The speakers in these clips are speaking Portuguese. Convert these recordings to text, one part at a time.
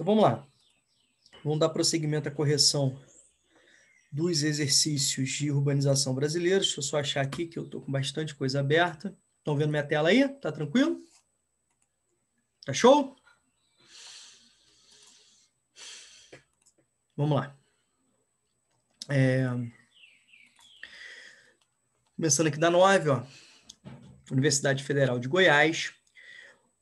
Então vamos lá. Vamos dar prosseguimento à correção dos exercícios de urbanização brasileiros. Deixa eu só achar aqui que eu estou com bastante coisa aberta. Estão vendo minha tela aí? Tá tranquilo? Tá show? Vamos lá. É... Começando aqui da 9, ó. Universidade Federal de Goiás,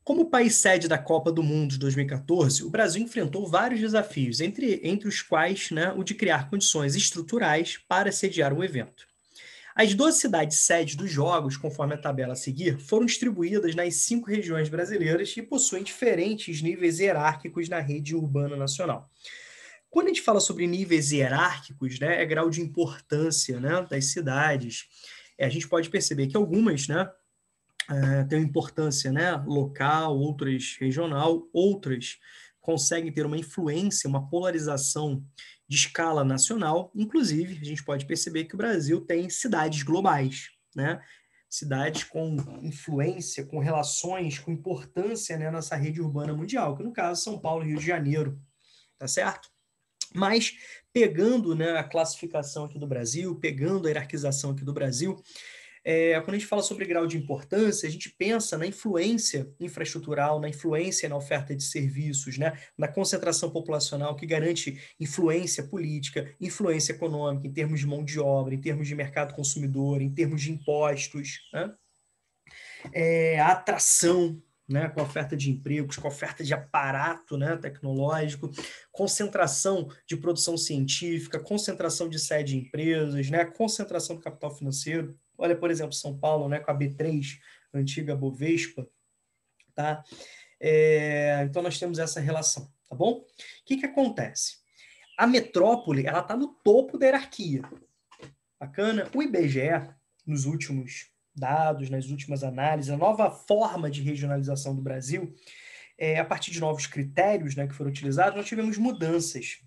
como país sede da Copa do Mundo de 2014, o Brasil enfrentou vários desafios, entre, entre os quais né, o de criar condições estruturais para sediar o evento. As 12 cidades sedes dos Jogos, conforme a tabela a seguir, foram distribuídas nas cinco regiões brasileiras e possuem diferentes níveis hierárquicos na rede urbana nacional. Quando a gente fala sobre níveis hierárquicos, né, é grau de importância né, das cidades. É, a gente pode perceber que algumas, né, é, tem uma importância né, local, outras regional, outras conseguem ter uma influência, uma polarização de escala nacional. Inclusive, a gente pode perceber que o Brasil tem cidades globais, né? cidades com influência, com relações, com importância né, nessa rede urbana mundial, que no caso São Paulo e Rio de Janeiro, tá certo? Mas pegando né, a classificação aqui do Brasil, pegando a hierarquização aqui do Brasil, é, quando a gente fala sobre grau de importância, a gente pensa na influência infraestrutural, na influência na oferta de serviços, né? na concentração populacional que garante influência política, influência econômica, em termos de mão de obra, em termos de mercado consumidor, em termos de impostos. Né? É, a atração né, com a oferta de empregos, com a oferta de aparato né, tecnológico, concentração de produção científica, concentração de sede de empresas, né, concentração do capital financeiro. Olha, por exemplo, São Paulo, né, com a B3, antiga Bovespa, tá? É, então nós temos essa relação, tá bom? O que que acontece? A metrópole, ela está no topo da hierarquia. Bacana? O IBGE, nos últimos dados, nas últimas análises, a nova forma de regionalização do Brasil, é, a partir de novos critérios né, que foram utilizados, nós tivemos mudanças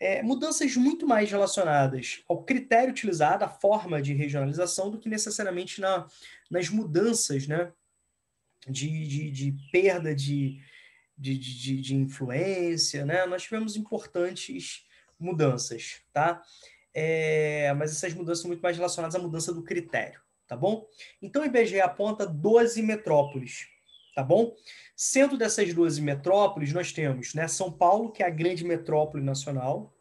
é, mudanças muito mais relacionadas ao critério utilizado, à forma de regionalização, do que necessariamente na, nas mudanças né, de, de, de perda de, de, de, de, influência. Né? Nós tivemos importantes mudanças, tá? É, mas essas mudanças são muito mais relacionadas à mudança do critério, tá bom? Então o IBGE aponta 12 metrópoles tá bom? Sendo dessas duas metrópoles, nós temos né, São Paulo, que é a grande metrópole nacional,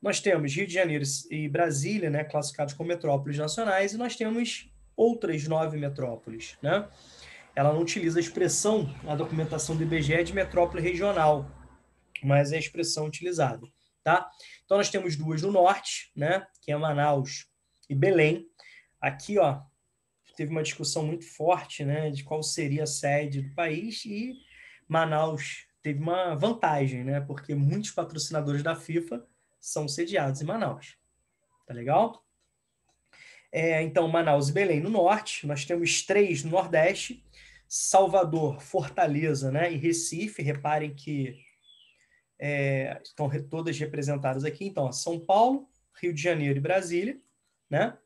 nós temos Rio de Janeiro e Brasília, né, classificados como metrópoles nacionais, e nós temos outras nove metrópoles, né? Ela não utiliza a expressão na documentação do IBGE de metrópole regional, mas é a expressão utilizada, tá? Então nós temos duas no norte, né, que é Manaus e Belém. Aqui, ó, teve uma discussão muito forte né, de qual seria a sede do país e Manaus teve uma vantagem, né, porque muitos patrocinadores da FIFA são sediados em Manaus. Tá legal? É, então, Manaus e Belém no norte, nós temos três no nordeste, Salvador, Fortaleza né, e Recife. Reparem que é, estão todas representadas aqui. Então, ó, São Paulo, Rio de Janeiro e Brasília. Né?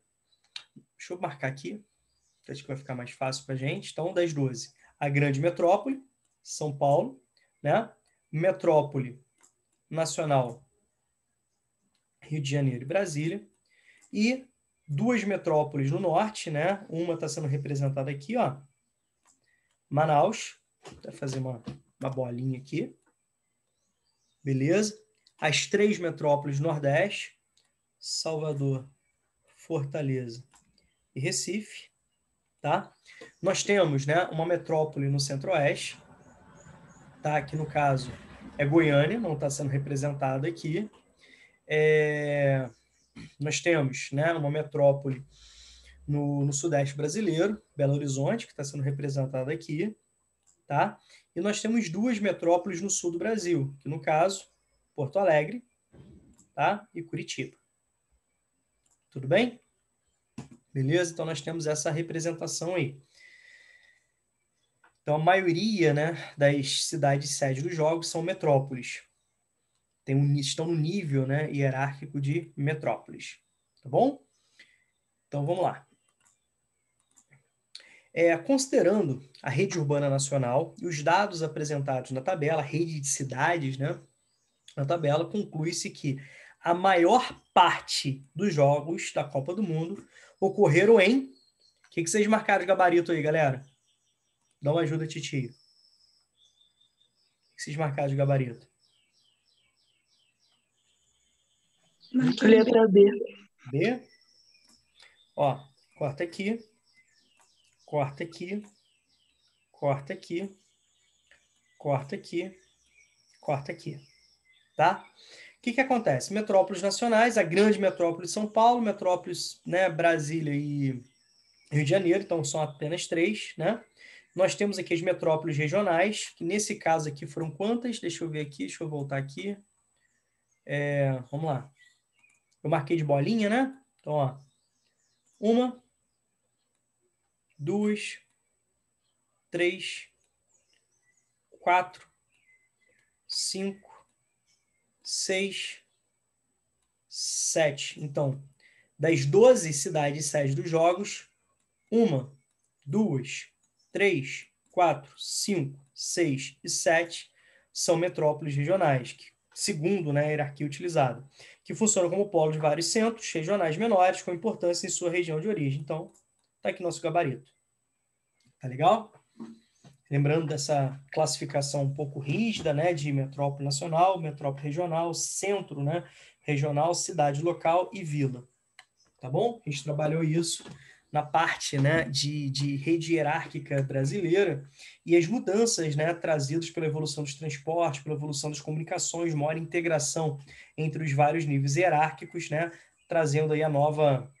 Deixa eu marcar aqui que acho que vai ficar mais fácil para a gente. Então, das 12, a grande metrópole, São Paulo, né? Metrópole nacional, Rio de Janeiro e Brasília. E duas metrópoles no norte, né? Uma está sendo representada aqui, ó. Manaus. Vou fazer uma, uma bolinha aqui. Beleza? As três metrópoles nordeste, Salvador, Fortaleza e Recife. Tá? Nós temos né, uma metrópole no centro-oeste, tá? que no caso é Goiânia, não está sendo representada aqui. É... Nós temos né, uma metrópole no, no sudeste brasileiro, Belo Horizonte, que está sendo representada aqui. Tá? E nós temos duas metrópoles no sul do Brasil, que no caso, Porto Alegre tá? e Curitiba. Tudo bem? Beleza? Então, nós temos essa representação aí. Então, a maioria né, das cidades sede dos jogos são metrópoles. Um, estão no nível né, hierárquico de metrópoles. Tá bom? Então, vamos lá. É, considerando a rede urbana nacional e os dados apresentados na tabela, a rede de cidades, né, na tabela, conclui-se que a maior parte dos jogos da Copa do Mundo ocorreram em. O que, que vocês marcaram de gabarito aí, galera? Dá uma ajuda, titio. O que vocês marcaram de gabarito? letra B. B? Ó, corta aqui. Corta aqui. Corta aqui. Corta aqui. Corta aqui. Tá? que, que acontece? Metrópoles nacionais, a grande metrópole de São Paulo, metrópoles né, Brasília e Rio de Janeiro, então são apenas três, né? Nós temos aqui as metrópoles regionais, que nesse caso aqui foram quantas? Deixa eu ver aqui, deixa eu voltar aqui. É, vamos lá. Eu marquei de bolinha, né? Então, ó. Uma, duas, três, quatro, cinco, 6, 7. Então, das 12 cidades sede dos jogos, uma, duas, três, quatro, cinco, seis e sete são metrópoles regionais, que, segundo né, a hierarquia utilizada, que funcionam como polos de vários centros regionais menores com importância em sua região de origem. Então, está aqui nosso gabarito. Tá legal? lembrando dessa classificação um pouco rígida, né, de metrópole nacional, metrópole regional, centro, né, regional, cidade local e vila. Tá bom? A gente trabalhou isso na parte né, de, de rede hierárquica brasileira e as mudanças né, trazidas pela evolução dos transportes, pela evolução das comunicações, maior integração entre os vários níveis hierárquicos, né, trazendo aí a nova,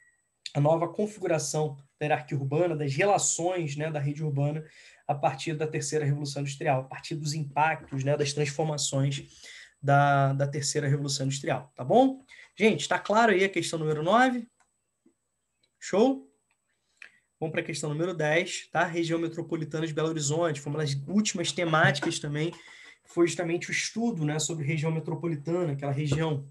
a nova configuração da hierarquia urbana, das relações né, da rede urbana a partir da terceira revolução industrial, a partir dos impactos, né, das transformações da, da terceira revolução industrial, tá bom? Gente, está claro aí a questão número 9? Show? Vamos para a questão número 10, tá? Região metropolitana de Belo Horizonte, foi uma das últimas temáticas também, foi justamente o estudo, né, sobre região metropolitana, aquela região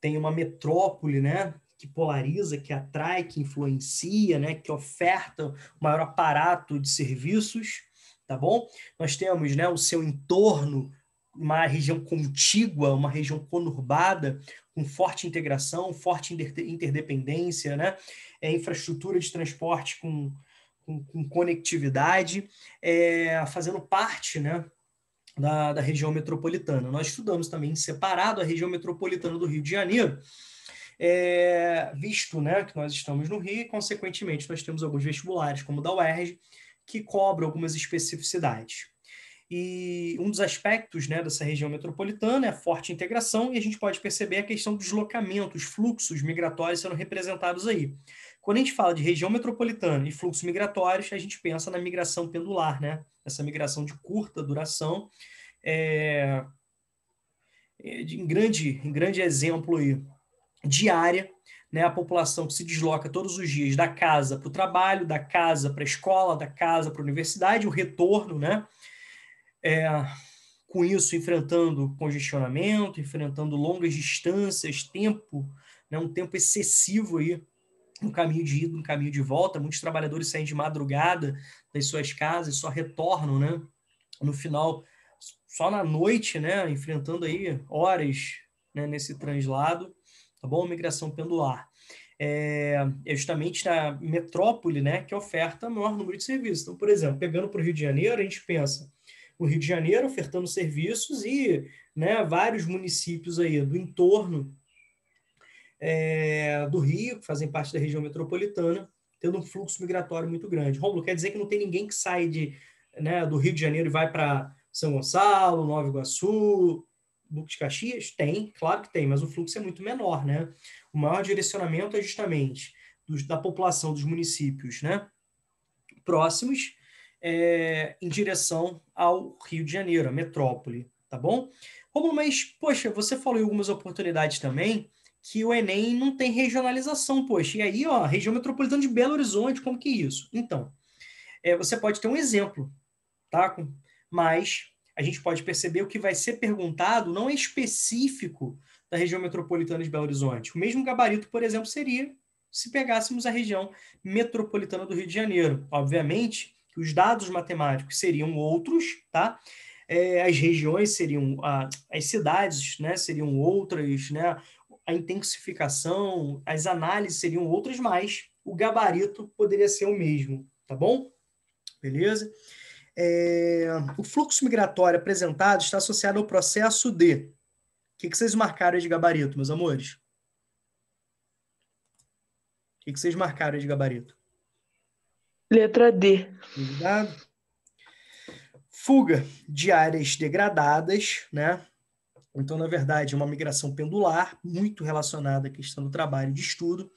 tem uma metrópole, né, que polariza, que atrai, que influencia, né, que oferta o maior aparato de serviços, tá bom? Nós temos, né, o seu entorno, uma região contígua, uma região conurbada, com forte integração, forte interdependência, né? É, infraestrutura de transporte com, com, com conectividade, é, fazendo parte, né, da, da região metropolitana. Nós estudamos também separado a região metropolitana do Rio de Janeiro, é, visto né, que nós estamos no Rio e, consequentemente, nós temos alguns vestibulares, como o da UERJ, que cobram algumas especificidades. E um dos aspectos né, dessa região metropolitana é a forte integração, e a gente pode perceber a questão dos locamentos, fluxos migratórios sendo representados aí. Quando a gente fala de região metropolitana e fluxos migratórios, a gente pensa na migração pendular, né? essa migração de curta duração. É, é em, grande, em grande exemplo aí, diária, né, a população que se desloca todos os dias da casa para o trabalho, da casa para a escola, da casa para a universidade, o retorno, né, é, com isso enfrentando congestionamento, enfrentando longas distâncias, tempo, né, um tempo excessivo aí no caminho de ida, no caminho de volta. Muitos trabalhadores saem de madrugada das suas casas, e só retornam, né, no final só na noite, né, enfrentando aí horas né, nesse translado tá bom? Migração pendular. É, é justamente na metrópole, né, que oferta maior número de serviços. Então, por exemplo, pegando para o Rio de Janeiro, a gente pensa o Rio de Janeiro ofertando serviços e né, vários municípios aí do entorno é, do Rio, que fazem parte da região metropolitana, tendo um fluxo migratório muito grande. Romulo, quer dizer que não tem ninguém que sai de, né, do Rio de Janeiro e vai para São Gonçalo, Nova Iguaçu, Duque de Caxias? Tem, claro que tem, mas o fluxo é muito menor, né? O maior direcionamento é justamente dos, da população dos municípios né, próximos é, em direção ao Rio de Janeiro, a metrópole, tá bom? Romulo, mas, poxa, você falou em algumas oportunidades também que o Enem não tem regionalização, poxa. E aí, ó, região metropolitana de Belo Horizonte, como que é isso? Então, é, você pode ter um exemplo, tá? Mas a gente pode perceber o que vai ser perguntado não é específico da região metropolitana de Belo Horizonte. O mesmo gabarito, por exemplo, seria se pegássemos a região metropolitana do Rio de Janeiro. Obviamente os dados matemáticos seriam outros, tá? É, as regiões seriam, a, as cidades né, seriam outras, né? a intensificação, as análises seriam outras, mas o gabarito poderia ser o mesmo, tá bom? Beleza? É, o fluxo migratório apresentado está associado ao processo de. O que, que vocês marcaram de gabarito, meus amores? O que, que vocês marcaram de gabarito? Letra D. Obrigado. Fuga de áreas degradadas, né? Então, na verdade, é uma migração pendular, muito relacionada à questão do trabalho e de estudo.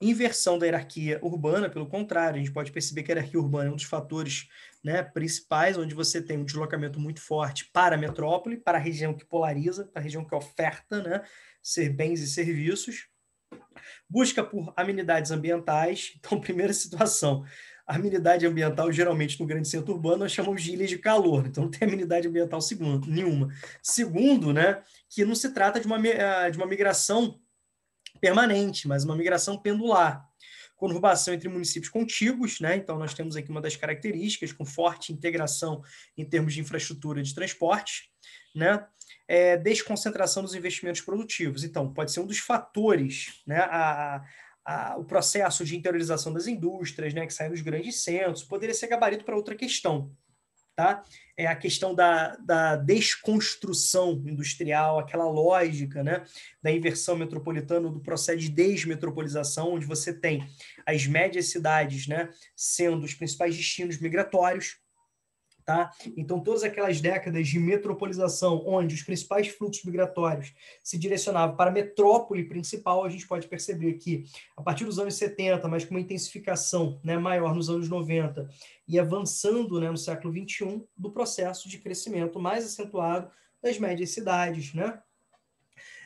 Inversão da hierarquia urbana, pelo contrário, a gente pode perceber que a hierarquia urbana é um dos fatores né, principais, onde você tem um deslocamento muito forte para a metrópole, para a região que polariza, para a região que oferta né, ser bens e serviços. Busca por amenidades ambientais. Então, primeira situação, a amenidade ambiental, geralmente no grande centro urbano, nós chamamos de ilhas de calor, então não tem amenidade ambiental segundo, nenhuma. Segundo, né, que não se trata de uma, eh, de uma migração permanente, mas uma migração pendular. Conurbação entre municípios contíguos, né? então nós temos aqui uma das características, com forte integração em termos de infraestrutura de transporte, né? É, desconcentração dos investimentos produtivos. Então, pode ser um dos fatores, né? a a, o processo de interiorização das indústrias, né, que saem dos grandes centros, poderia ser gabarito para outra questão. Tá? É a questão da, da desconstrução industrial, aquela lógica né, da inversão metropolitana, do processo de desmetropolização, onde você tem as médias cidades né, sendo os principais destinos migratórios, Tá? Então, todas aquelas décadas de metropolização, onde os principais fluxos migratórios se direcionavam para a metrópole principal, a gente pode perceber que, a partir dos anos 70, mas com uma intensificação né, maior nos anos 90 e avançando né, no século 21, do processo de crescimento mais acentuado das médias cidades, né?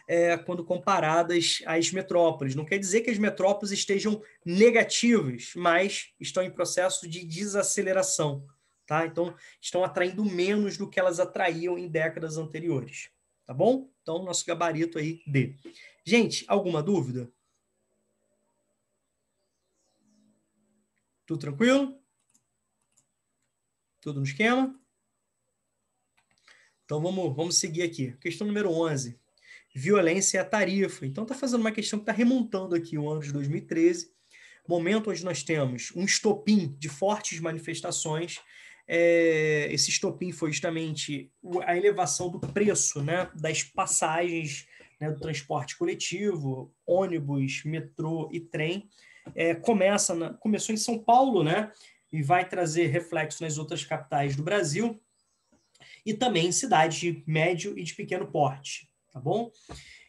É, quando comparadas às metrópoles. Não quer dizer que as metrópoles estejam negativas, mas estão em processo de desaceleração tá? Então, estão atraindo menos do que elas atraíam em décadas anteriores, tá bom? Então, nosso gabarito aí D. Gente, alguma dúvida? Tudo tranquilo? Tudo no esquema? Então, vamos, vamos seguir aqui. Questão número 11. Violência é a tarifa. Então, está fazendo uma questão que está remontando aqui o ano de 2013, momento onde nós temos um estopim de fortes manifestações é, esse estopim foi justamente a elevação do preço né, das passagens né, do transporte coletivo, ônibus, metrô e trem. É, começa na, começou em São Paulo né, e vai trazer reflexo nas outras capitais do Brasil e também em cidades de médio e de pequeno porte, tá bom?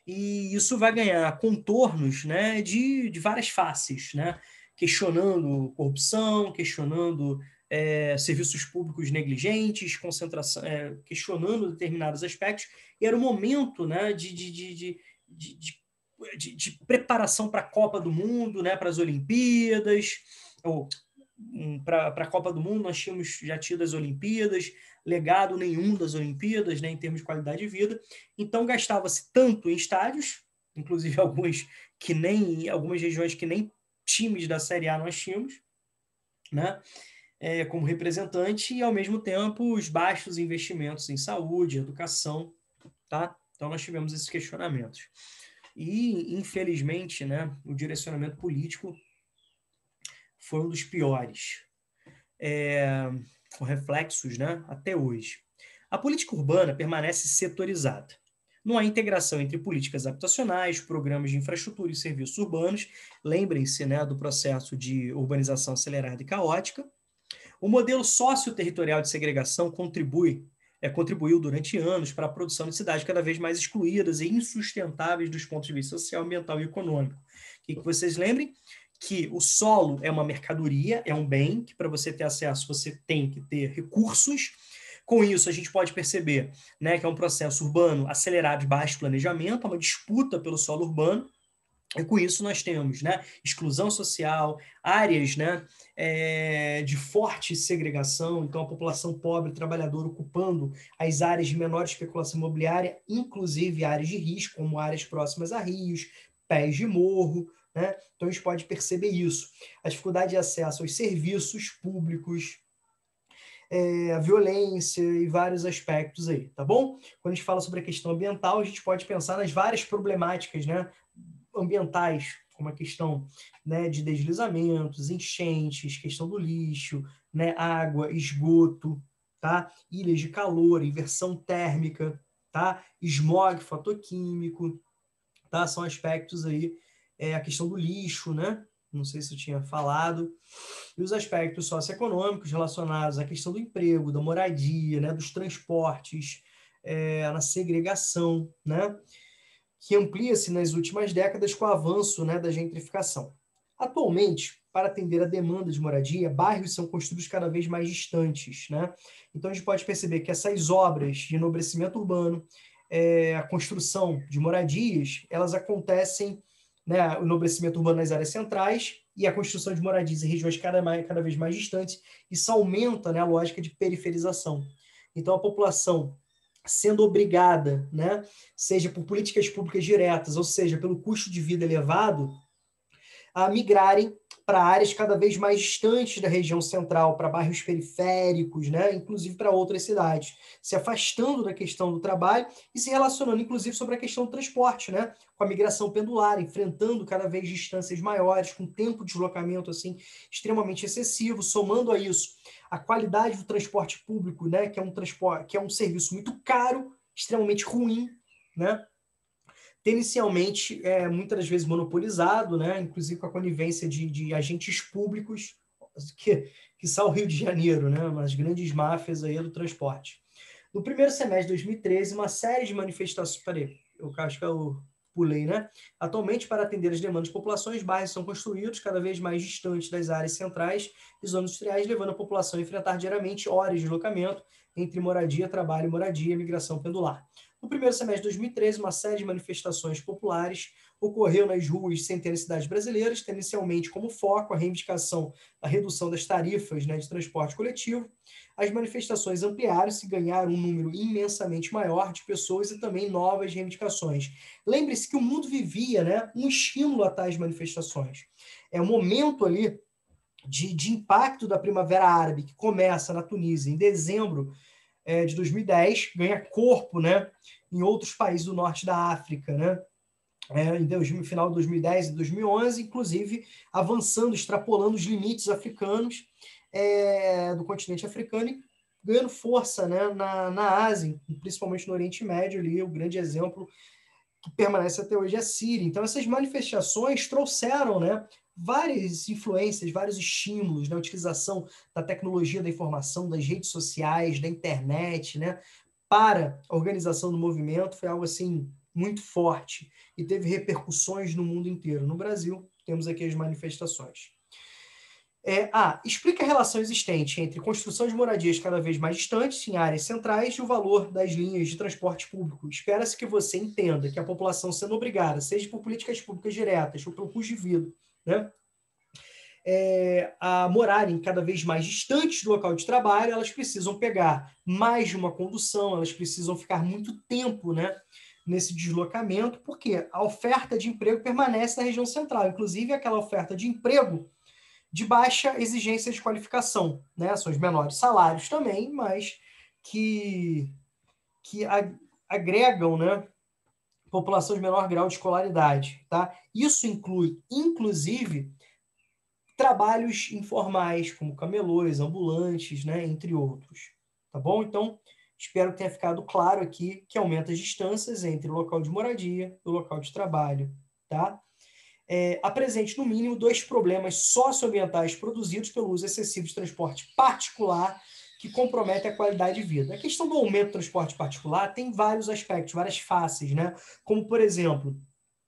E isso vai ganhar contornos né, de, de várias faces, né? questionando corrupção, questionando é, serviços públicos negligentes, concentração, é, questionando determinados aspectos, e era o momento né, de, de, de, de, de preparação para a Copa do Mundo, né, para as Olimpíadas, ou hum, para a Copa do Mundo nós tínhamos já tido as Olimpíadas, legado nenhum das Olimpíadas né, em termos de qualidade de vida, então gastava-se tanto em estádios, inclusive alguns que nem algumas regiões que nem times da Série A nós tínhamos, né? é, como representante e, ao mesmo tempo, os baixos investimentos em saúde, educação, tá? Então, nós tivemos esses questionamentos. E, infelizmente, né, o direcionamento político foi um dos piores, é, com reflexos né, até hoje. A política urbana permanece setorizada. Não há integração entre políticas habitacionais, programas de infraestrutura e serviços urbanos. Lembrem-se né, do processo de urbanização acelerada e caótica. O modelo socioterritorial de segregação contribui é, contribuiu durante anos para a produção de cidades cada vez mais excluídas e insustentáveis dos pontos de vista social, ambiental e econômico. E que vocês lembrem que o solo é uma mercadoria, é um bem que para você ter acesso você tem que ter recursos. Com isso, a gente pode perceber né, que é um processo urbano acelerado de baixo planejamento, é uma disputa pelo solo urbano, e com isso nós temos né, exclusão social, áreas né, é, de forte segregação, então a população pobre, trabalhadora, ocupando as áreas de menor especulação imobiliária, inclusive áreas de risco, como áreas próximas a rios, pés de morro. Né? Então a gente pode perceber isso. A dificuldade de acesso aos serviços públicos, é, a violência e vários aspectos aí, tá bom? Quando a gente fala sobre a questão ambiental, a gente pode pensar nas várias problemáticas, né? ambientais, como a questão né, de deslizamentos, enchentes, questão do lixo, né, água, esgoto, tá? ilhas de calor, inversão térmica, tá? esmog fotoquímico, tá? são aspectos aí, é, a questão do lixo, né? não sei se eu tinha falado, e os aspectos socioeconômicos relacionados à questão do emprego, da moradia, né? dos transportes, é, na segregação, né? que amplia-se nas últimas décadas com o avanço né, da gentrificação. Atualmente, para atender a demanda de moradia, bairros são construídos cada vez mais distantes. Né? Então, a gente pode perceber que essas obras de enobrecimento urbano, é, a construção de moradias, elas acontecem, né, o enobrecimento urbano nas áreas centrais e a construção de moradias em regiões cada, mais, cada vez mais distantes, isso aumenta né, a lógica de periferização. Então, a população sendo obrigada, né, seja por políticas públicas diretas, ou seja, pelo custo de vida elevado, a migrarem para áreas cada vez mais distantes da região central, para bairros periféricos, né? inclusive para outras cidades, se afastando da questão do trabalho e se relacionando, inclusive, sobre a questão do transporte, né? com a migração pendular, enfrentando cada vez distâncias maiores, com tempo de deslocamento assim extremamente excessivo, somando a isso a qualidade do transporte público, né? que é um transporte, que é um serviço muito caro, extremamente ruim, né? tendencialmente é, muitas das vezes monopolizado, né? inclusive com a conivência de, de agentes públicos, que, que são o Rio de Janeiro, né? as grandes máfias aí do transporte. No primeiro semestre de 2013, uma série de manifestações. Peraí, eu acho que eu pulei, né? Atualmente, para atender as demandas de populações, bairros são construídos cada vez mais distantes das áreas centrais e zonas industriais, levando a população a enfrentar diariamente horas de deslocamento entre moradia, trabalho, moradia e migração pendular. No primeiro semestre de 2013, uma série de manifestações populares ocorreu nas ruas centenas de cidades brasileiras, tendo inicialmente como foco a reivindicação da redução das tarifas né, de transporte coletivo. As manifestações ampliaram-se ganharam um número imensamente maior de pessoas e também novas reivindicações. Lembre-se que o mundo vivia né, um estímulo a tais manifestações. É um momento ali de, de impacto da Primavera Árabe, que começa na Tunísia em dezembro é, de 2010 ganha corpo né, em outros países do norte da África. Né? É, em Deus, final de 2010 e 2011, inclusive avançando, extrapolando os limites africanos é, do continente africano e ganhando força né, na, na Ásia, principalmente no Oriente Médio, ali, o grande exemplo que permanece até hoje é a Síria. Então, essas manifestações trouxeram né, várias influências, vários estímulos na né, utilização da tecnologia da informação, das redes sociais, da internet, né, para a organização do movimento. Foi algo assim muito forte e teve repercussões no mundo inteiro. No Brasil, temos aqui as manifestações é A. Ah, explica a relação existente entre construção de moradias cada vez mais distantes em áreas centrais e o valor das linhas de transporte público. Espera-se que você entenda que a população sendo obrigada, seja por políticas públicas diretas ou pelo custo de vida, né? É, a morarem cada vez mais distantes do local de trabalho, elas precisam pegar mais de uma condução, elas precisam ficar muito tempo, né? nesse deslocamento, porque a oferta de emprego permanece na região central. Inclusive, aquela oferta de emprego de baixa exigência de qualificação, né? São os menores salários também, mas que, que agregam, né? População de menor grau de escolaridade, tá? Isso inclui, inclusive, trabalhos informais, como camelôs, ambulantes, né? Entre outros, tá bom? Então, espero que tenha ficado claro aqui que aumenta as distâncias entre o local de moradia e o local de trabalho, tá? é, apresente, no mínimo, dois problemas socioambientais produzidos pelo uso excessivo de transporte particular que compromete a qualidade de vida. A questão do aumento do transporte particular tem vários aspectos, várias faces, né? Como, por exemplo,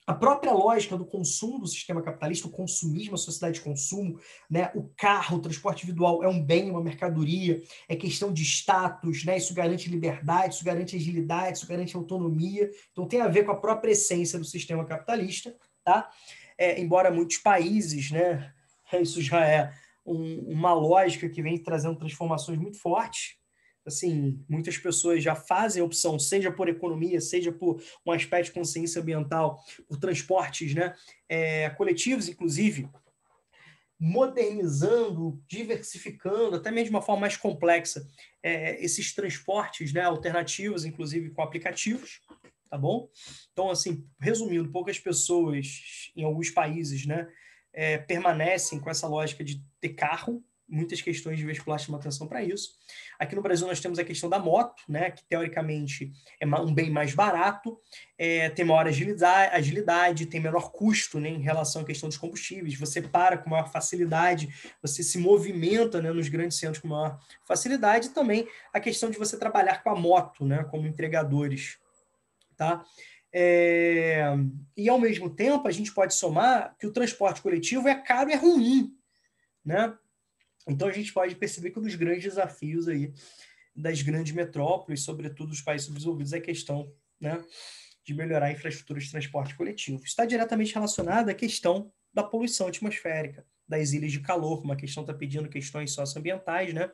a própria lógica do consumo do sistema capitalista, o consumismo, a sociedade de consumo, né? o carro, o transporte individual é um bem, uma mercadoria, é questão de status, né? isso garante liberdade, isso garante agilidade, isso garante autonomia. Então tem a ver com a própria essência do sistema capitalista. Tá? é, embora muitos países, né, isso já é um, uma lógica que vem trazendo transformações muito fortes. Assim, muitas pessoas já fazem a opção, seja por economia, seja por um aspecto de consciência ambiental, por transportes né, é, coletivos, inclusive, modernizando, diversificando, até mesmo de uma forma mais complexa, é, esses transportes né, alternativos, inclusive com aplicativos tá bom? Então, assim, resumindo, poucas pessoas em alguns países, né, é, permanecem com essa lógica de ter carro. Muitas questões de vestibular chamam atenção para isso. Aqui no Brasil nós temos a questão da moto, né, que teoricamente é um bem mais barato, é, tem maior agilidade, agilidade, tem menor custo né, em relação à questão dos combustíveis. Você para com maior facilidade, você se movimenta né, nos grandes centros com maior facilidade. E também a questão de você trabalhar com a moto, né, como entregadores Tá? É... E, ao mesmo tempo, a gente pode somar que o transporte coletivo é caro e é ruim. Né? Então, a gente pode perceber que um dos grandes desafios aí das grandes metrópoles, sobretudo dos países subdesenvolvidos, é a questão né, de melhorar a infraestrutura de transporte coletivo. Está diretamente relacionada à questão da poluição atmosférica, das ilhas de calor, como a questão está pedindo questões socioambientais, né?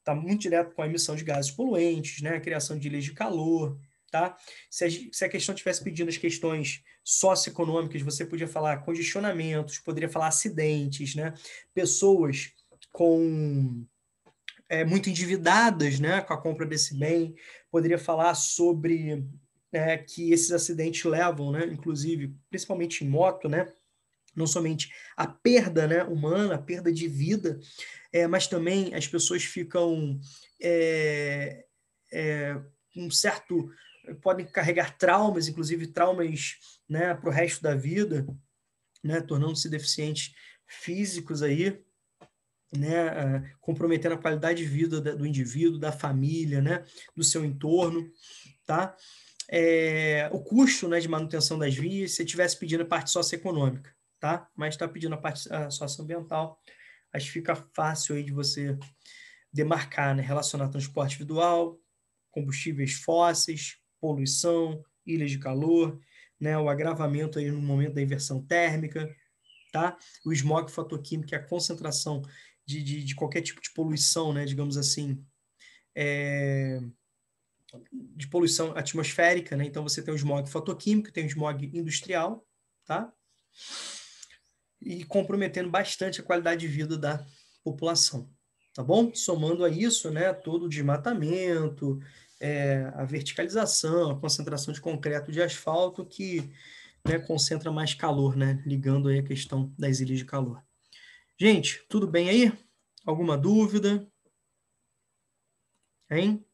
Está muito direto com a emissão de gases poluentes, né? A criação de ilhas de calor, Tá? Se, a, se a questão tivesse pedindo as questões socioeconômicas, você podia falar congestionamentos, poderia falar acidentes, né? pessoas com é, muito endividadas né, com a compra desse bem, poderia falar sobre é, que esses acidentes levam, né, inclusive, principalmente em moto, né, não somente a perda né, humana, a perda de vida, é, mas também as pessoas ficam é, é um certo podem carregar traumas, inclusive traumas né, para o resto da vida, né, tornando-se deficientes físicos aí, né, ah, comprometendo a qualidade de vida do indivíduo, da família, né, do seu entorno, tá? É, o custo né, de manutenção das vias, se estivesse pedindo a parte socioeconômica, tá? Mas está pedindo a parte a ah, socioambiental, acho que fica fácil aí de você demarcar, né? Relacionar transporte individual, combustíveis fósseis, poluição, ilhas de calor, né, o agravamento aí no momento da inversão térmica, tá? O smog fotoquímico, é a concentração de, de, de qualquer tipo de poluição, né, digamos assim, é, de poluição atmosférica, né? Então você tem o smog fotoquímico, tem o smog industrial, tá? E comprometendo bastante a qualidade de vida da população, tá bom? Somando a isso, né, todo o desmatamento, é, a verticalização, a concentração de concreto de asfalto que né, concentra mais calor, né? Ligando aí a questão das ilhas de calor. Gente, tudo bem aí? Alguma dúvida? Hein?